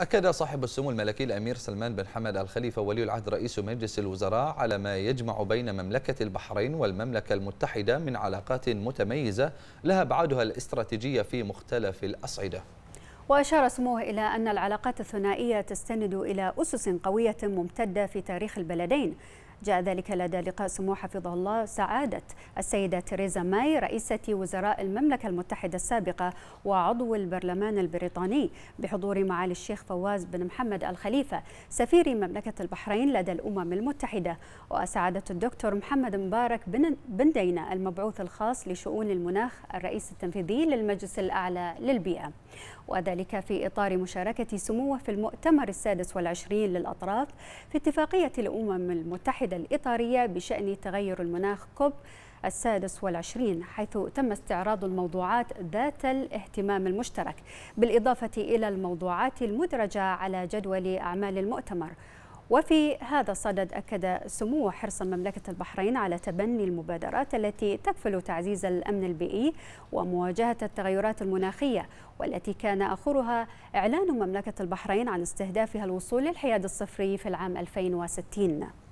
أكد صاحب السمو الملكي الأمير سلمان بن حمد الخليفة ولي العهد رئيس مجلس الوزراء على ما يجمع بين مملكة البحرين والمملكة المتحدة من علاقات متميزة لها أبعادها الاستراتيجية في مختلف الأصعدة وأشار سموه إلى أن العلاقات الثنائية تستند إلى أسس قوية ممتدة في تاريخ البلدين جاء ذلك لدى لقاء سمو حفظه الله سعادة السيدة تيريزا ماي رئيسة وزراء المملكة المتحدة السابقة وعضو البرلمان البريطاني بحضور معالي الشيخ فواز بن محمد الخليفة سفير مملكة البحرين لدى الأمم المتحدة وسعادة الدكتور محمد مبارك بن دينا المبعوث الخاص لشؤون المناخ الرئيس التنفيذي للمجلس الأعلى للبيئة وذلك في إطار مشاركة سموه في المؤتمر السادس والعشرين للأطراف في اتفاقية الأمم المتحدة المتحدة الإطارية بشأن تغير المناخ كوب السادس والعشرين حيث تم استعراض الموضوعات ذات الاهتمام المشترك بالإضافة إلى الموضوعات المدرجة على جدول أعمال المؤتمر وفي هذا الصدد أكد سمو حرص مملكة البحرين على تبني المبادرات التي تكفل تعزيز الأمن البيئي ومواجهة التغيرات المناخية والتي كان آخرها إعلان مملكة البحرين عن استهدافها الوصول للحياد الصفري في العام 2060